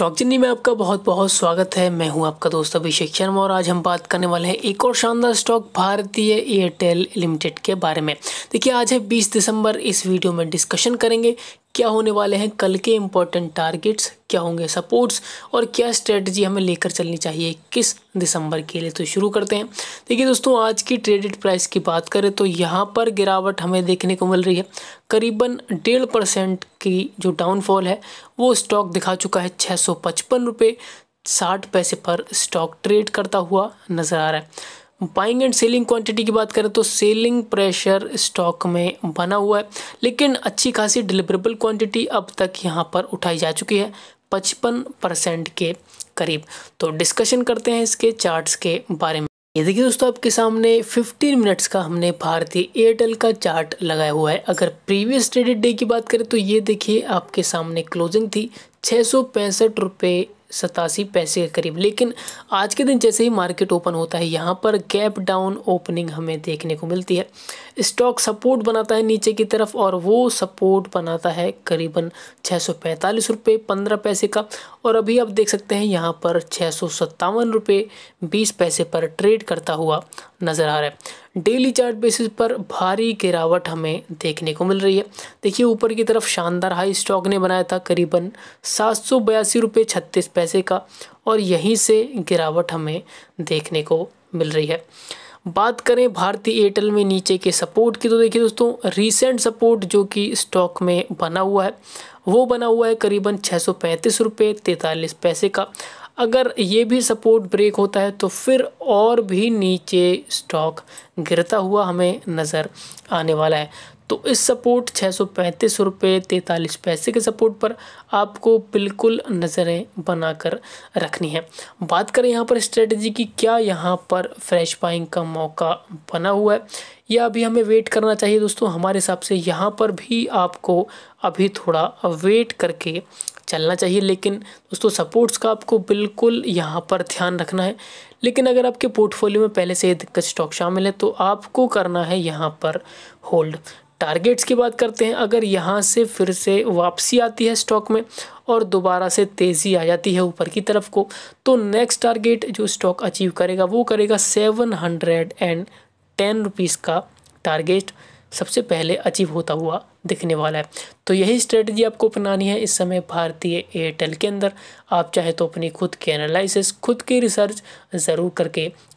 stock journey में आपका बहुत बहुत स्वागत है मैं हूं आपका दोस्त अभिषेक शर्मा और आज हम बात करने वाले हैं एक और शानदार स्टॉक भारतीय एयरटेल लिमिटेड के बारे में देखिए आज है 20 दिसंबर इस वीडियो में डिस्कशन करेंगे क्या होने वाले हैं कल के इम्पॉर्टेंट टारगेट्स क्या होंगे सपोर्ट्स और क्या स्ट्रेटजी हमें लेकर चलनी चाहिए किस दिसंबर के लिए तो शुरू करते हैं देखिए दोस्तों आज की ट्रेडिड प्राइस की बात करें तो यहाँ पर गिरावट हमें देखने को मिल रही है करीबन डेढ़ परसेंट की जो डाउनफॉल है वो स्टॉक दिखा चुका है छः सौ पचपन रुपये साठ पैसे पर स्टॉक ट्रेड करता हुआ नज़र आ रहा है बाइंग एंड सेलिंग क्वांटिटी की बात करें तो सेलिंग प्रेशर स्टॉक में बना हुआ है लेकिन अच्छी खासी डिलीवरेबल क्वांटिटी अब तक यहाँ पर उठाई जा चुकी है पचपन परसेंट के करीब तो डिस्कशन करते हैं इसके चार्ट्स के बारे में ये देखिए दोस्तों आपके सामने 15 मिनट्स का हमने भारतीय एयरटेल का चार्ट लगाया हुआ है अगर प्रीवियस ट्रेडेड डे की बात करें तो ये देखिए आपके सामने क्लोजिंग थी छः सौ पैंसठ रुपये सतासी पैसे के करीब लेकिन आज के दिन जैसे ही मार्केट ओपन होता है यहाँ पर गैप डाउन ओपनिंग हमें देखने को मिलती है स्टॉक सपोर्ट बनाता है नीचे की तरफ और वो सपोर्ट बनाता है करीबन छः सौ पैंतालीस रुपये पंद्रह पैसे का और अभी आप देख सकते हैं यहाँ पर छः सौ सत्तावन रुपये बीस पैसे पर ट्रेड करता हुआ नज़र आ रहा है डेली चार्ट बेसिस पर भारी गिरावट हमें देखने को मिल रही है देखिए ऊपर की तरफ शानदार हाई स्टॉक ने बनाया था करीबन सात सौ बयासी रुपये छत्तीस पैसे का और यहीं से गिरावट हमें देखने को मिल रही है बात करें भारतीय एयरटेल में नीचे के सपोर्ट की तो देखिए दोस्तों रीसेंट सपोर्ट जो कि स्टॉक में बना हुआ है वो बना हुआ है करीबन छः सौ पैंतीस रुपये तैंतालीस पैसे का अगर ये भी सपोर्ट ब्रेक होता है तो फिर और भी नीचे स्टॉक गिरता हुआ हमें नज़र आने वाला है तो इस सपोर्ट छः सौ पैंतीस रुपये तैंतालीस पैसे के सपोर्ट पर आपको बिल्कुल नज़रें बनाकर रखनी है बात करें यहाँ पर स्ट्रेटजी की क्या यहाँ पर फ्रेश बाइंग का मौका बना हुआ है या अभी हमें वेट करना चाहिए दोस्तों हमारे हिसाब से यहाँ पर भी आपको अभी थोड़ा वेट करके चलना चाहिए लेकिन दोस्तों सपोर्ट्स का आपको बिल्कुल यहाँ पर ध्यान रखना है लेकिन अगर आपके पोर्टफोलियो में पहले से ये दिक्कत स्टॉक शामिल है तो आपको करना है यहाँ पर होल्ड टारगेट्स की बात करते हैं अगर यहाँ से फिर से वापसी आती है स्टॉक में और दोबारा से तेज़ी आ जाती है ऊपर की तरफ को तो नेक्स्ट टारगेट जो स्टॉक अचीव करेगा वो करेगा seven hundred and ten rupees का टारगेट सबसे पहले अचीव होता हुआ दिखने वाला है तो यही स्ट्रेटजी आपको अपनानी है इस समय भारतीय एयरटेल के अंदर आप चाहे तो अपनी खुद के एनालिसिस खुद की रिसर्च ज़रूर करके